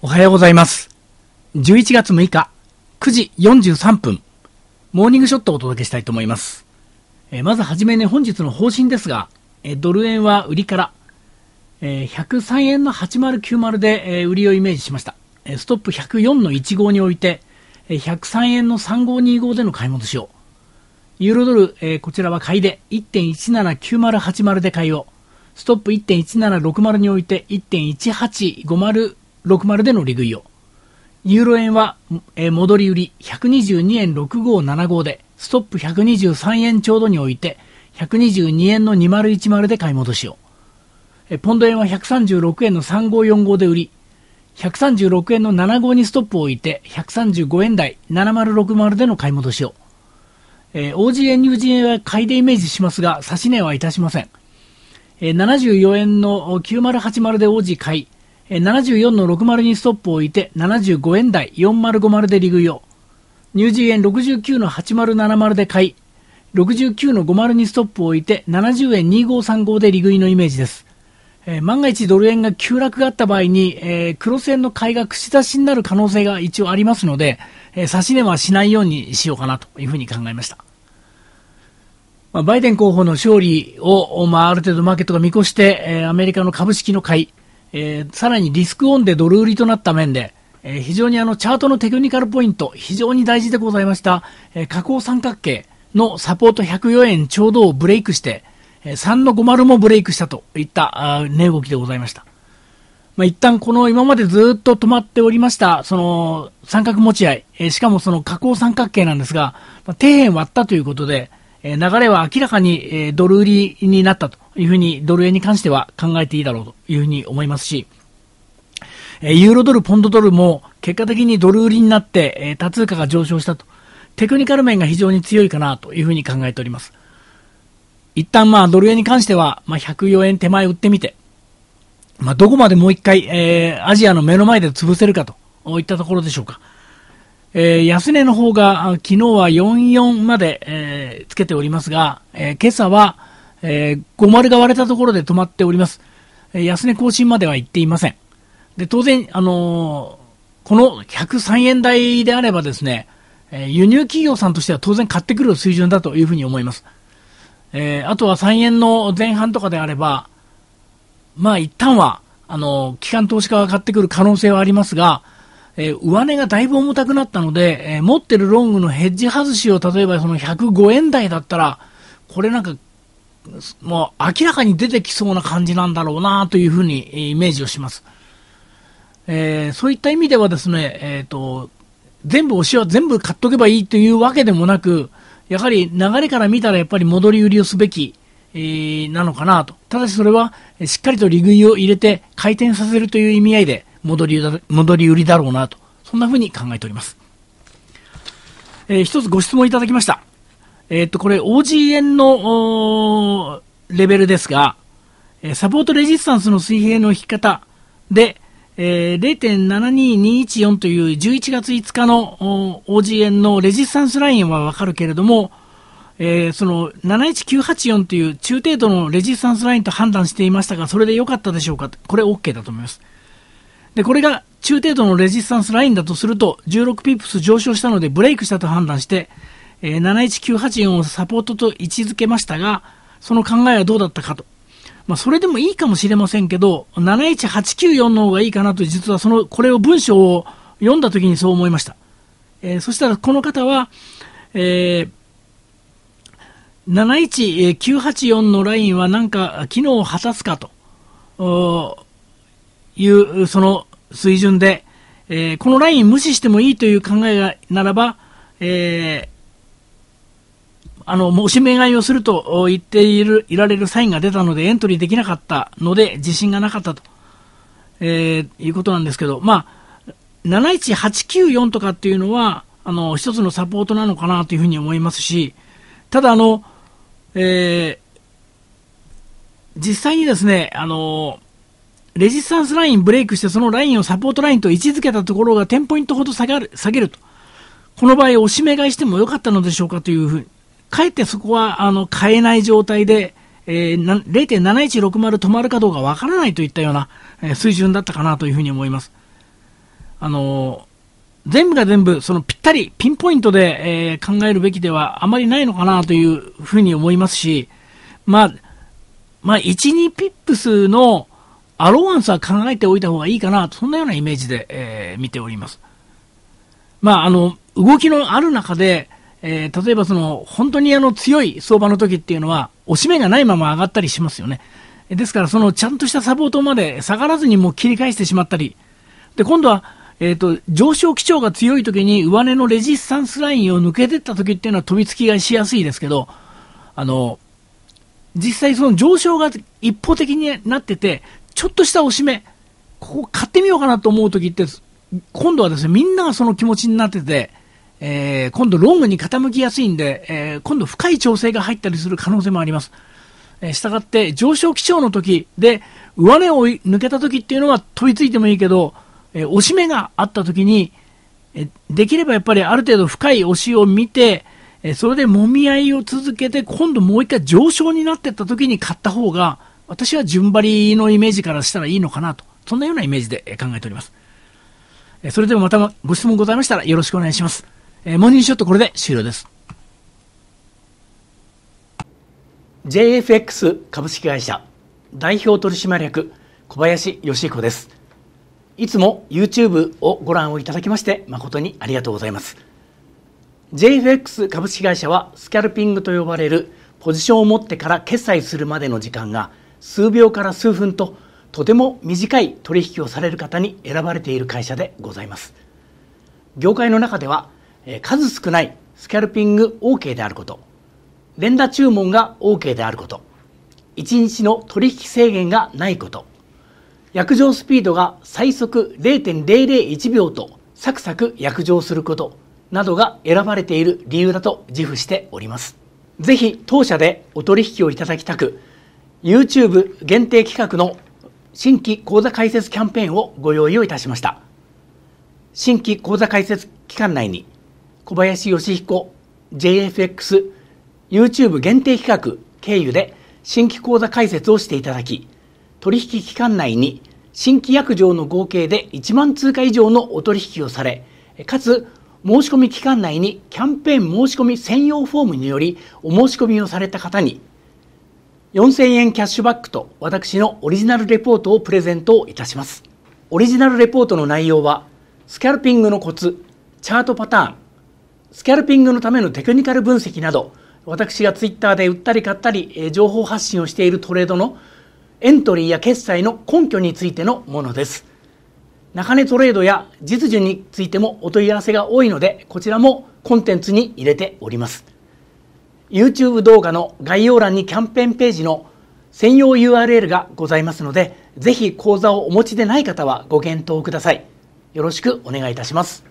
おはようございます。11月6日、9時43分、モーニングショットをお届けしたいと思います。えまずはじめに、ね、本日の方針ですが、えドル円は売りから、え103円の8090で、え売りをイメージしました。えストップ104の1号において、え103円の3525での買い戻しを。ユーロドル、えこちらは買いで1.179080で買いを。ストップ1.1760において1.1850 60での利食いを。ユーロ円は、えー、戻り売り122円6575で、ストップ123円ちょうどにおいて、122円の2010で買い戻しを。えポンド円は136円の3545で売り、136円の75にストップを置いて、135円台7060での買い戻しを。えー、OG 円、入 g 円は買いでイメージしますが、指し値はいたしません。えー、74円の9080で OG 買い、74の6 0にストップを置いて75円台4050で利食いをニュージー円69の8070で買い69の5 0にストップを置いて70円2535で利食いのイメージです、えー、万が一ドル円が急落があった場合に、えー、黒線の買いが串出しになる可能性が一応ありますので、えー、差し値はしないようにしようかなというふうに考えましたまあ、バイデン候補の勝利を、まあ、ある程度マーケットが見越して、えー、アメリカの株式の買い、えー、さらにリスクオンでドル売りとなった面で、えー、非常にあのチャートのテクニカルポイント、非常に大事でございました、えー、下降三角形のサポート104円ちょうどをブレイクして、えー、3の50もブレイクしたといった値動きでございました。まあ、一旦この今までずっと止まっておりました、その三角持ち合い、えー、しかもその下降三角形なんですが、まあ、底辺割ったということで、え流れは明らかに、えドル売りになったというふうに、ドル円に関しては考えていいだろうというふうに思いますし、えユーロドル、ポンドドルも結果的にドル売りになって、え多通貨が上昇したと。テクニカル面が非常に強いかなというふうに考えております。一旦まあドル円に関しては、まあ、104円手前売ってみて、まあ、どこまでもう一回、えー、アジアの目の前で潰せるかといったところでしょうか。えー、安値の方が昨日は44まで、えー、つけておりますが、えー、今朝は、えー、50が割れたところで止まっております。え安値更新までは行っていません。で、当然、あのー、この103円台であればですね、えー、輸入企業さんとしては当然買ってくる水準だというふうに思います。えー、あとは3円の前半とかであれば、まあ一旦は、あの、機関投資家が買ってくる可能性はありますが、えー、上値がだいぶ重たくなったので、えー、持ってるロングのヘッジ外しを例えばその105円台だったら、これなんか、もう明らかに出てきそうな感じなんだろうなというふうにイメージをします。えー、そういった意味ではですね、えっ、と、全部推しは全部買っとけばいいというわけでもなく、やはり流れから見たらやっぱり戻り売りをすべき、えー、なのかなと。ただしそれは、しっかりと利食いを入れて回転させるという意味合いで、戻り戻り売りだろうなと、そんなふうに考えております。えー、一つご質問いただきました。えー、っと、これ、OG 円のレベルですが、えサポートレジスタンスの水平の引き方で、えー、0.72214という11月5日の OG 円のレジスタンスラインはわかるけれども、えー、その71984という中程度のレジスタンスラインと判断していましたが、それで良かったでしょうかこれ OK だと思います。で、これが中程度のレジスタンスラインだとすると、16ピップス上昇したのでブレイクしたと判断して、えー、71984をサポートと位置づけましたが、その考えはどうだったかと。まあ、それでもいいかもしれませんけど、71894の方がいいかなと、実はその、これを文章を読んだ時にそう思いました。えー、そしたらこの方は、えー、71984のラインはなんか機能を果たすかという、その水準で、えー、このライン無視してもいいという考えがならば、えー、あの、申し買いをすると言っている、いられるサインが出たのでエントリーできなかったので自信がなかったと、えー、いうことなんですけど、まあ、71894とかっていうのは、あの、一つのサポートなのかなというふうに思いますし、ただあの、えー、実際にですね、あの、レジスタンスラインブレイクしてそのラインをサポートラインと位置づけたところが10ポイントほど下げる下げると。この場合、おしめ買いしてもよかったのでしょうかというふうに。かえってそこは、あの、買えない状態で、えー、0.7160止まるかどうかわからないといったような、えー、水準だったかなというふうに思います。あのー、全部が全部、そのぴったり、ピンポイントで、えー、考えるべきではあまりないのかなというふうに思いますし、まあ、まあ、1、2ピップスの、アロワンスは考えておいた方がいいかな、そんなようなイメージで、えー、見ております。まあ、あの、動きのある中で、えー、例えばその、本当にあの強い相場の時っていうのは、押し目がないまま上がったりしますよね。ですから、そのちゃんとしたサポートまで下がらずにもう切り返してしまったり、で、今度は、えっ、ー、と、上昇基調が強い時に上値のレジスタンスラインを抜けてった時っていうのは飛びつきがしやすいですけど、あの、実際その上昇が一方的になってて、ちょっとしたおしめ、ここ買ってみようかなと思うときって、今度はですね、みんながその気持ちになってて、えー、今度ロングに傾きやすいんで、えー、今度深い調整が入ったりする可能性もあります。えー、したがって上昇基調の時で、上値を抜けた時っていうのは飛びついてもいいけど、えー、押し目があった時に、えできればやっぱりある程度深い押しを見て、えそれで揉み合いを続けて、今度もう一回上昇になってった時に買った方が、私は順張りのイメージからしたらいいのかなと、そんなようなイメージで考えております。それではまたご質問ございましたらよろしくお願いします。モーニングショットこれで終了です。JFX 株式会社代表取締役小林義彦です。いつも YouTube をご覧をいただきまして誠にありがとうございます。JFX 株式会社はスキャルピングと呼ばれるポジションを持ってから決済するまでの時間が数秒から数分ととても短い取引をされる方に選ばれている会社でございます業界の中では数少ないスキャルピング OK であること連打注文が OK であること1日の取引制限がないこと約定スピードが最速0.001秒とサクサク約定することなどが選ばれている理由だと自負しております。ぜひ当社でお取引をいただきたく、YouTube 限定企画の新規講座開設キャンペーンをご用意をいたしました新規講座開設期間内に小林義彦 JFX YouTube 限定企画経由で新規講座開設をしていただき取引期間内に新規約定の合計で1万通貨以上のお取引をされかつ申し込み期間内にキャンペーン申し込み専用フォームによりお申し込みをされた方に4000円キャッシュバックと私のオリジナルレポートをプレゼントいたします。オリジナルレポートの内容は、スキャルピングのコツ、チャートパターン、スキャルピングのためのテクニカル分析など、私がツイッターで売ったり買ったり、え情報発信をしているトレードのエントリーや決済の根拠についてのものです。中根トレードや実需についてもお問い合わせが多いので、こちらもコンテンツに入れております。YouTube 動画の概要欄にキャンペーンページの専用 URL がございますので、ぜひ講座をお持ちでない方はご検討ください。よろしくお願いいたします。